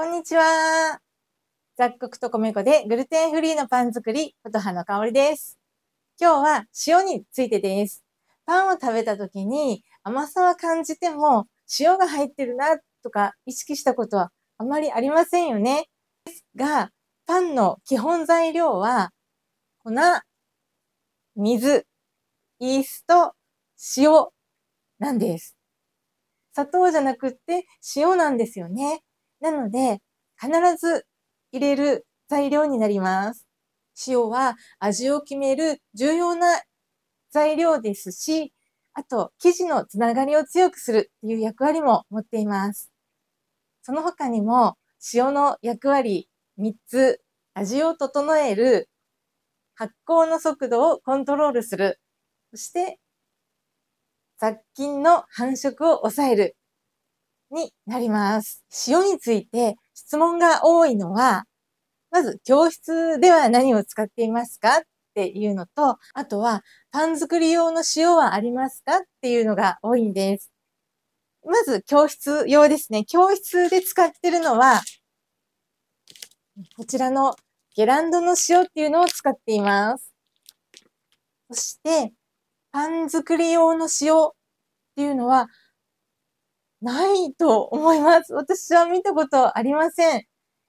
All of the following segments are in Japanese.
こんにちは。雑穀と米粉でグルテンフリーのパン作り、琴葉の香りです。今日は塩についてです。パンを食べた時に甘さは感じても塩が入ってるなとか意識したことはあまりありませんよね。ですが、パンの基本材料は粉、水、イースト、塩なんです。砂糖じゃなくって塩なんですよね。なので、必ず入れる材料になります。塩は味を決める重要な材料ですし、あと、生地のつながりを強くするという役割も持っています。その他にも、塩の役割3つ、味を整える、発酵の速度をコントロールする、そして、雑菌の繁殖を抑えるになります。塩について質問が多いのは、まず教室では何を使っていますかっていうのと、あとはパン作り用の塩はありますかっていうのが多いんです。まず教室用ですね。教室で使ってるのは、こちらのゲランドの塩っていうのを使っています。そして、パン作り用の塩っていうのは、ないと思います。私は見たことありません。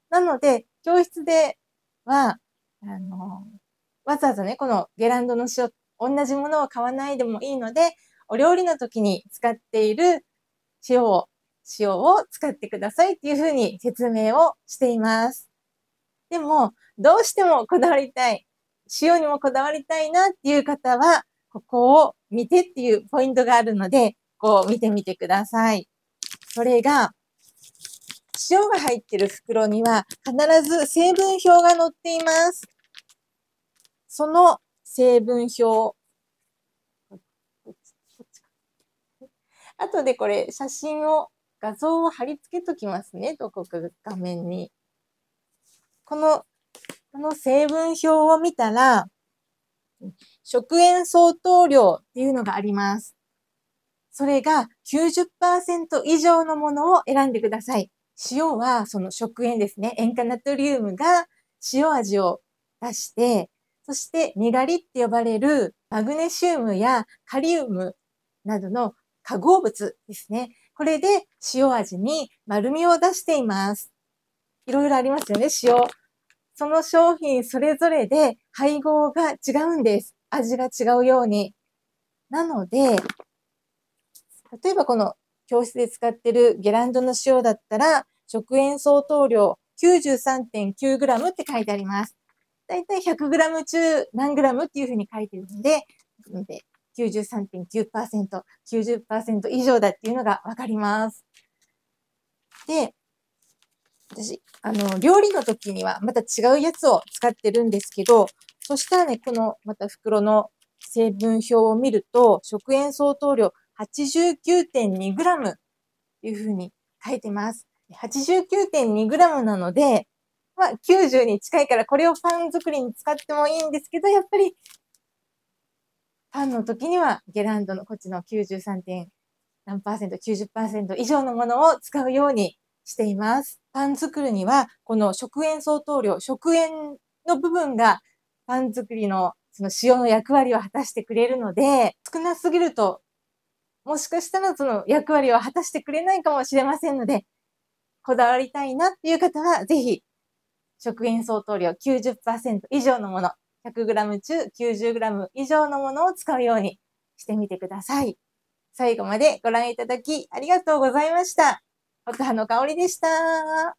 なので、教室では、あの、わざわざね、このゲランドの塩、同じものを買わないでもいいので、お料理の時に使っている塩を、塩を使ってくださいっていうふうに説明をしています。でも、どうしてもこだわりたい。塩にもこだわりたいなっていう方は、ここを見てっていうポイントがあるので、こう見てみてください。それが、塩が入ってる袋には必ず成分表が載っています。その成分表。あとでこれ写真を、画像を貼り付けときますね。どこか画面に。この、この成分表を見たら、食塩相当量っていうのがあります。それが90%以上のものを選んでください。塩はその食塩ですね。塩化ナトリウムが塩味を出して、そしてにがりって呼ばれるマグネシウムやカリウムなどの化合物ですね。これで塩味に丸みを出しています。いろいろありますよね、塩。その商品それぞれで配合が違うんです。味が違うように。なので、例えばこの教室で使ってるゲランドの塩だったら、食塩相当量 93.9g って書いてあります。だいたい 100g 中何 g っていうふうに書いてるので、で93.9%、90%以上だっていうのがわかります。で、私、あの、料理の時にはまた違うやつを使ってるんですけど、そしたらね、このまた袋の成分表を見ると、食塩相当量 89.2g というふうに書いてます。89.2g なので、まあ、90に近いからこれをパン作りに使ってもいいんですけど、やっぱりパンの時にはゲランドのこっちの93点何パーセント、90%以上のものを使うようにしています。パン作りにはこの食塩相当量、食塩の部分がパン作りのその塩の役割を果たしてくれるので、少なすぎるともしかしたらその役割を果たしてくれないかもしれませんので、こだわりたいなっていう方は、ぜひ、食塩相当量90%以上のもの、100g 中 90g 以上のものを使うようにしてみてください。最後までご覧いただきありがとうございました。奥葉の香りでした。